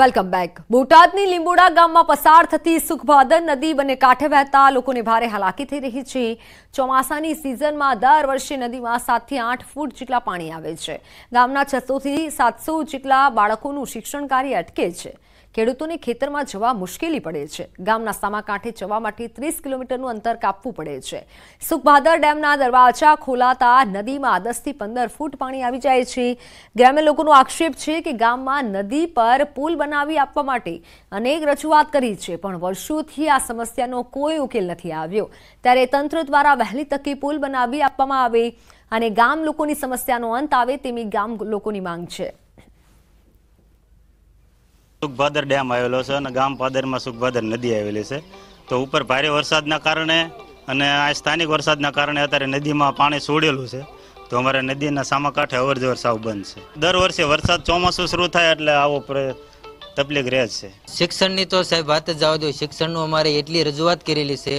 welcome back બોટાદની લીંબોડા ગામમાં પસાર થતી સુખભાદર નદી બંને કાંઠે વહેતા લોકોને ભારે હાલાકી થઈ રહી છે ચોમાસાની સિઝનમાં દર વર્ષે નદીમાં સાતથી આઠ ફૂટ જેટલા પાણી આવે છે ગામના છસોથી સાતસો જેટલા બાળકોનું શિક્ષણ કાર્ય અટકે છે ખેડૂતોને ખેતરમાં જવા મુશ્કેલી પડે છે ગામના સામા કાંઠે જવા માટે ત્રીસ કિલોમીટરનું અંતર કાપવું પડે છે સુખભાદર ડેમના દરવાજા ખોલાતા નદીમાં દસથી પંદર ફૂટ પાણી આવી જાય છે ગ્રામ્ય લોકોનો આક્ષેપ છે કે ગામમાં નદી પર પુલ બનાવી આપવા માટે અનેક રજૂઆત કરી છે પણ વર્ષોથી આ સમસ્યાનો કોઈ ઉકેલ નથી આવ્યો ત્યારે તંત્ર દ્વારા વહેલી તકે પુલ બનાવી આપવામાં આવે અને ગામ લોકોની સમસ્યાનો અંત આવે તેવી ગામ લોકોની માંગ છે સુખભાદર ડેમ આવેલો છે અને ગામ પાદરમાં સુખભાદર નદી આવેલી છે તો ઉપર ભારે વરસાદના કારણે અને આ સ્થાનિક વરસાદના કારણે અત્યારે નદીમાં પાણી છોડેલું છે તો અમારે નદીના સામાકાંઠે કાંઠે અવરજવર સાવ બંધ છે દર વર્ષે વરસાદ ચોમાસું શરૂ થાય એટલે આવો તકલીફ રહે છે શિક્ષણની તો સાહેબ વાત જ જવા દો શિક્ષણનું અમારે એટલી રજૂઆત કરેલી છે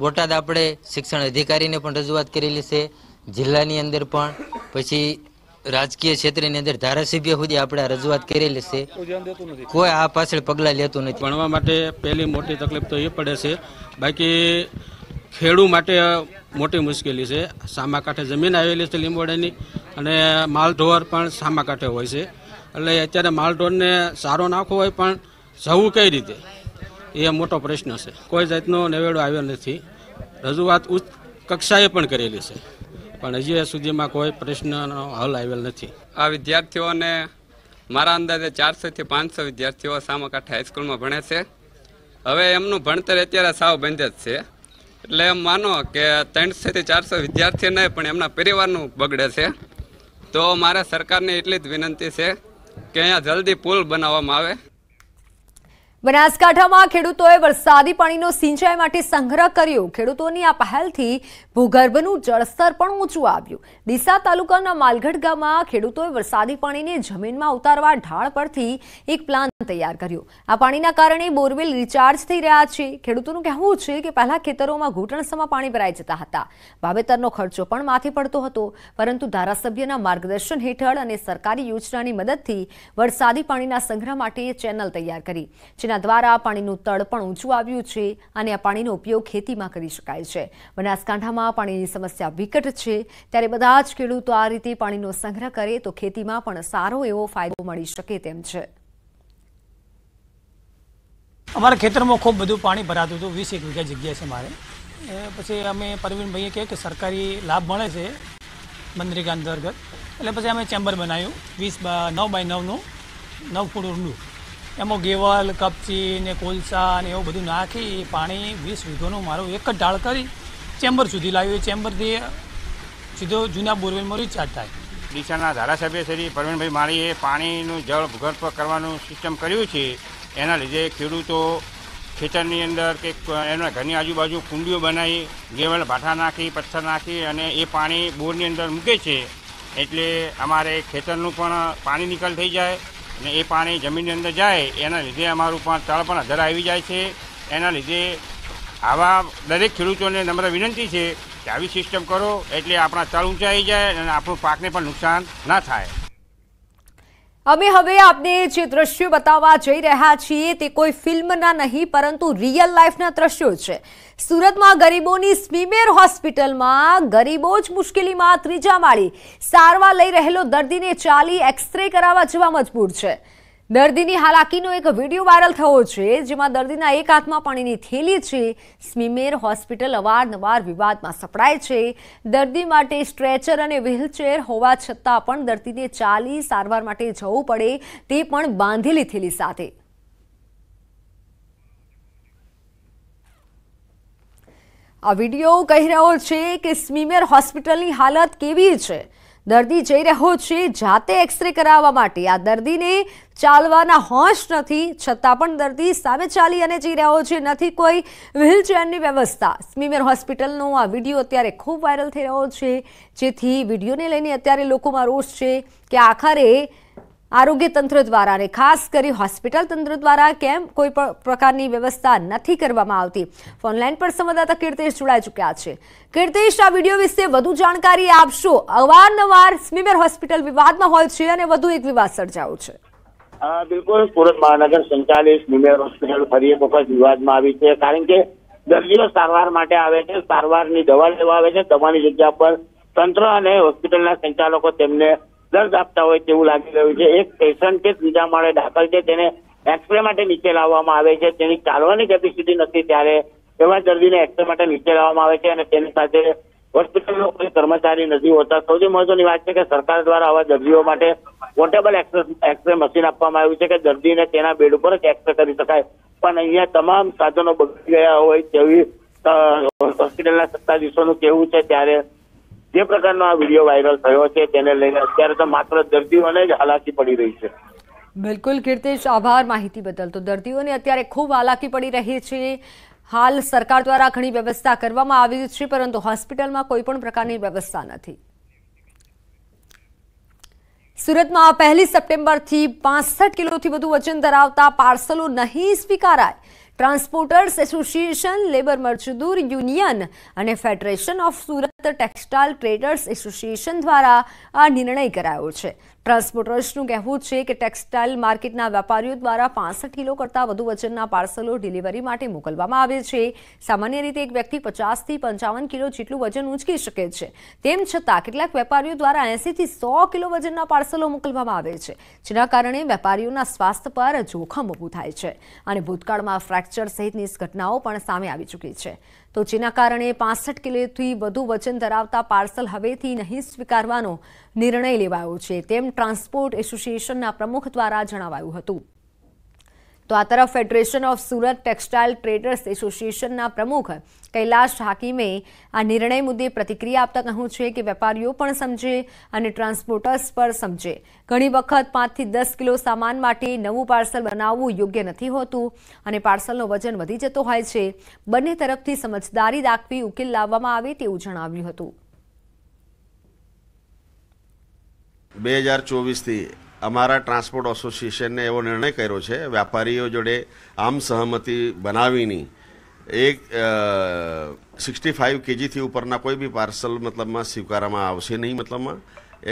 બોટાદ આપણે શિક્ષણ અધિકારીને પણ રજૂઆત કરેલી છે જિલ્લાની અંદર પણ પછી રાજકીય ક્ષેત્રની અંદર ધારાસભ્ય સુધી આપણે રજૂઆત કરેલી છે કોઈ આ પાછળ પગલાં લેતું નથી ભણવા માટે પહેલી મોટી તકલીફ તો એ પડે છે બાકી ખેડૂ માટે મોટી મુશ્કેલી છે સામા કાંઠે જમીન આવેલી છે લીંબોડાની અને માલઢોર પણ સામા કાંઠે હોય છે એટલે અત્યારે માલઢોરને સારો નાખવો હોય પણ જવું કઈ રીતે એ મોટો પ્રશ્ન છે કોઈ જાતનો નવેડો આવ્યો નથી રજૂઆત ઉચ્ચ કક્ષાએ પણ કરેલી છે પણ હજી સુધીમાં કોઈ પ્રશ્નનો હલ આવેલ નથી આ વિદ્યાર્થીઓને મારા અંદાજે ચારસોથી પાંચસો વિદ્યાર્થીઓ સામાકાંઠા હાઈસ્કૂલમાં ભણે છે હવે એમનું ભણતર અત્યારે સાવ બંધ જ છે એટલે એમ માનો કે ત્રણસોથી ચારસો વિદ્યાર્થી નહીં પણ એમના પરિવારનું બગડે છે તો મારા સરકારને એટલી જ વિનંતી છે કે અહીંયા જલ્દી પુલ બનાવવામાં આવે બનાસકાંઠામાં ખેડૂતોએ વરસાદી પાણીનો સિંચાઈ માટે સંગ્રહ કર્યો ખેડૂતોની આ પહેલથી ભૂગર્ભનું જળસ્તર પણ ઊંચું આવ્યું ડીસા તાલુકાના માલગઢ ગામમાં ખેડૂતોએ વરસાદી પાણીને જમીનમાં ઉતારવા ઢાળ પરથી એક પ્લાન તૈયાર કર્યું આ પાણીના કારણે બોરવેલ રિચાર્જ થઈ રહ્યા છે ખેડૂતોનું કહેવું છે કે પહેલા ખેતરોમાં ઘૂંટણસમાં પાણી ભરાઈ જતા હતા વાવેતરનો ખર્ચો પણ માથે પડતો હતો પરંતુ ધારાસભ્યના માર્ગદર્શન હેઠળ અને સરકારી યોજનાની મદદથી વરસાદી પાણીના સંગ્રહ માટે ચેનલ તૈયાર કરી જેના દ્વારા પાણીનું તળ પણ ઊંચું આવ્યું છે અને આ પાણીનો ઉપયોગ ખેતીમાં કરી શકાય છે બનાસકાંઠામાં પાણીની સમસ્યા વિકટ છે ત્યારે બધા જ ખેડૂતો આ રીતે પાણીનો સંગ્રહ કરે તો ખેતીમાં પણ સારો એવો ફાયદો મળી શકે તેમ છે અમારા ખેતરમાં ખૂબ બધું પાણી ભરાતું હતું વીસ એક વીઘા જગ્યા છે મારે પછી અમે પરવીનભાઈએ કહે કે સરકારી લાભ મળે છે મનરેગા અંતર્ગત એટલે પછી અમે ચેમ્બર બનાવ્યું વીસ બા નવ બાય નવનું નવ ફૂટ ઊંડું એમાં ગેવલ કપચી ને કોલસા ને એવું બધું નાખી પાણી વીસ વીઘોનું મારું એક જ ઢાળ કરી ચેમ્બર સુધી લાવ્યું ચેમ્બરથી સીધો જૂના બોરવેલમાં રિચાર્જ થાય ડીસાના ધારાસભ્ય શ્રી પરવીનભાઈ માળીએ પાણીનું જળ ભૂગર્ભ કરવાનું સિસ્ટમ કર્યું છે એના લીધે ખેડૂતો ખેતરની અંદર કે એના ઘરની આજુબાજુ કુંડીઓ બનાવી ગેવલ ભાઠા નાખી પથ્થર નાખી અને એ પાણી બોરની અંદર મૂકે છે એટલે અમારે ખેતરનું પણ પાણી નિકાલ થઈ જાય અને એ પાણી જમીનની અંદર જાય એના લીધે અમારું પણ તળ પણ અધર આવી જાય છે એના લીધે આવા દરેક ખેડૂતોને નમ્ર વિનંતી છે કે આવી સિસ્ટમ કરો એટલે આપણા તળ ઊંચા આવી જાય અને આપણું પાકને પણ નુકસાન ના થાય અમે હવે આપને જે દ્રશ્યો બતાવવા જઈ રહ્યા છીએ તે કોઈ ફિલ્મના નહીં પરંતુ રિયલ લાઈફના દ્રશ્યો છે સુરતમાં ગરીબોની સ્મીમેર હોસ્પિટલમાં ગરીબો જ મુશ્કેલીમાં ત્રીજા માળી સારવાર લઈ રહેલો દર્દીને ચાલી એક્સરે કરાવવા જવા મજબૂર છે દર્દીની હાલાકીનો એક વિડીયો વાયરલ થયો છે જેમાં દર્દીના એક હાથમાં પાણીની થેલી છે સ્મીમેર હોસ્પિટલ અવારનવાર વિવાદમાં સપડાય છે દર્દી માટે સ્ટ્રેચર અને વ્હીલચેર હોવા છતાં પણ દર્દીને ચાલી સારવાર માટે જવું પડે તે પણ બાંધેલી થેલી સાથે આ વિડીયો કહી રહ્યો છે કે સ્મીમેર હોસ્પિટલની હાલત કેવી છે દર્દી જઈ રહ્યો છે જાતે એક્સરે કરાવવા માટે આ દર્દીને ચાલવાના હોશ નથી છતાં પણ દર્દી સામે ચાલી અને જઈ રહ્યો છે નથી કોઈ વ્હીલચેરની વ્યવસ્થા સ્મીમેર હોસ્પિટલનો આ વિડીયો અત્યારે ખૂબ વાયરલ થઈ રહ્યો છે જેથી વિડીયોને લઈને અત્યારે લોકોમાં રોષ છે કે આખરે આરોગ્ય તંત્ર દ્વારા અને ખાસ કરી હોસ્પિટલ તંત્ર દ્વારા કેમ કોઈ પણ પ્રકારની વ્યવસ્થા નથી કરવામાં આવતી ફોનલાઈન પર સંવાદદાતા કીર્તેશ જોડાઈ ચુક્યા છે કીર્તેશ આ વિડીયો વિશે વધુ જાણકારી આપશો અવારનવાર સ્મીમેર હોસ્પિટલ વિવાદમાં હોય છે અને વધુ એક વિવાદ સર્જાયો છે બિલકુલ સુરત મહાનગર સંચાલિત સ્મીમેર હોસ્પિટલ ફરી એક વખત વિવાદમાં આવી છે કારણ કે દર્દીઓ સારવાર માટે આવે છે સારવારની દવા લેવા આવે છે દવાની જગ્યા પર તંત્ર અને હોસ્પિટલના સંચાલકો તેમને દર્દ આપતા હોય તેવું લાગી રહ્યું છે એક પેશન્ટ કે બીજા માળે દાખલ છે તેને એક્સરે માટે નીચે લાવવામાં આવે છે તેની ચાલવાની કેપેસિટી નથી ત્યારે એવા દર્દીને એક્સરે માટે નીચે લાવવામાં આવે છે અને તેની સાથે હોસ્પિટલનો કોઈ કર્મચારી નથી હોતા સૌથી મહત્વની વાત છે કે સરકાર દ્વારા આવા દર્દીઓ માટે પોર્ટેબલ એક્સરે મશીન આપવામાં આવ્યું છે કે દર્દીને તેના બેડ ઉપર જ એક્સરે કરી શકાય પણ અહીંયા તમામ સાધનો બગડી ગયા હોય તેવી હોસ્પિટલના સત્તાધીશોનું કહેવું છે ત્યારે જે પ્રકારનો આ વિડીયો વાયરલ થયો છે તેને લઈને અત્યારે તો માત્ર દર્દીઓને જ હાલાકી પડી રહી છે બિલકુલ કીર્તેશ આભાર માહિતી બદલ તો દર્દીઓને અત્યારે ખૂબ હાલાકી પડી રહી છે હાલ સરકાર દ્વારા ઘણી વ્યવસ્થા કરવામાં આવી છે પરંતુ હોસ્પિટલમાં કોઈ પણ પ્રકારની વ્યવસ્થા નથી સુરતમાં પહેલી સપ્ટેમ્બરથી પાસઠ કિલોથી વધુ વજન ધરાવતા પાર્સલો નહીં સ્વીકારાય ટ્રાન્સપોર્ટર્સ એસોસિએશન લેબર મજદૂર યુનિયન અને federation of Surat textile traders association દ્વારા આ નિર્ણય કરાયો છે ટ્રાન્સપોર્ટર્સનું કહેવું છે કે ટેક્સટાઇલ માર્કેટના વેપારીઓ દ્વારા પાસઠ કિલો કરતાં વધુ વજનના પાર્સલો ડિલિવરી માટે મોકલવામાં આવે છે સામાન્ય રીતે એક વ્યક્તિ પચાસથી પંચાવન કિલો જેટલું વજન ઉંચકી શકે છે તેમ છતાં કેટલાક વેપારીઓ દ્વારા એંસીથી સો કિલો વજનના પાર્સલો મોકલવામાં આવે છે જેના કારણે વેપારીઓના સ્વાસ્થ્ય પર જોખમ ઊભું થાય છે અને ભૂતકાળમાં ફ્રેક્ચર સહિતની ઘટનાઓ પણ સામે આવી ચૂકી છે તો જેના કારણે પાસઠ કિલોથી વધુ વજન વચન ધરાવતા પાર્સલ હવેથી નહીં સ્વીકારવાનો નિર્ણય લેવાયો છે તેમ ટ્રાન્સપોર્ટ એસોસિએશનના પ્રમુખ દ્વારા જણાવાયું હતું તો આ તરફ federation of Surat textile traders એસોસિએશનના પ્રમુખ કૈલાશ હાકીમે આ નિર્ણય મુદ્દે પ્રતિક્રિયા આપતા કહ્યું છે કે વેપારીઓ પણ સમજે અને ટ્રાન્સપોર્ટર્સ પર સમજે ઘણી વખત પાંચથી દસ કિલો સામાન માટે નવું પાર્સલ બનાવવું યોગ્ય નથી હોતું અને પાર્સલનો વજન વધી જતો હોય છે બંને તરફથી સમજદારી દાખવી ઉકેલ લાવવામાં આવે તેવું જણાવ્યું હતું બે હજાર ચોવીસથી અમારા ટ્રાન્સપોર્ટ એસોસિએશનને એવો નિર્ણય કર્યો છે વેપારીઓ જોડે આમ સહમતિ બનાવીની એક સિક્સટી ફાઇવ કેજીથી ઉપરના કોઈ બી પાર્સલ મતલબમાં સ્વીકારવામાં આવશે નહીં મતલબમાં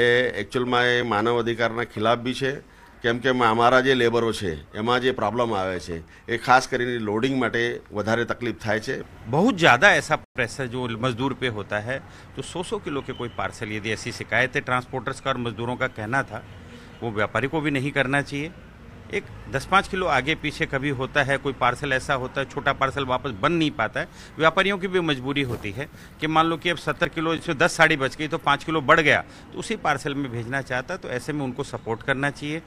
એ એકચ્યુઅલમાં એ માનવ અધિકારના ખિલાફ બી છે કેમ કે અમારા જે લેબરો છે એમાં જે પ્રોબ્લેમ આવે છે એ ખાસ કરીને લોડિંગ માટે વધારે તકલીફ થાય છે બહુ ज़्यादा ऐसा प्रेशर जो मजदूर पे होता है तो सौ सौ કિલો કે કોઈ પાર્સલ यदि એસી शिकायतें ट्रांसपोर्टर्स का और मजदूरों કહેના થા वो व्यापारी को भी नहीं करना चाहिए एक दस पाँच किलो आगे पीछे कभी होता है कोई पार्सल ऐसा होता है छोटा पार्सल वापस बन नहीं पाता है व्यापारियों की भी मजबूरी होती है कि मान लो कि अब सत्तर किलो इसमें दस साड़ी बच गई तो पाँच किलो बढ़ गया तो उसी पार्सल में भेजना चाहता तो ऐसे में उनको सपोर्ट करना चाहिए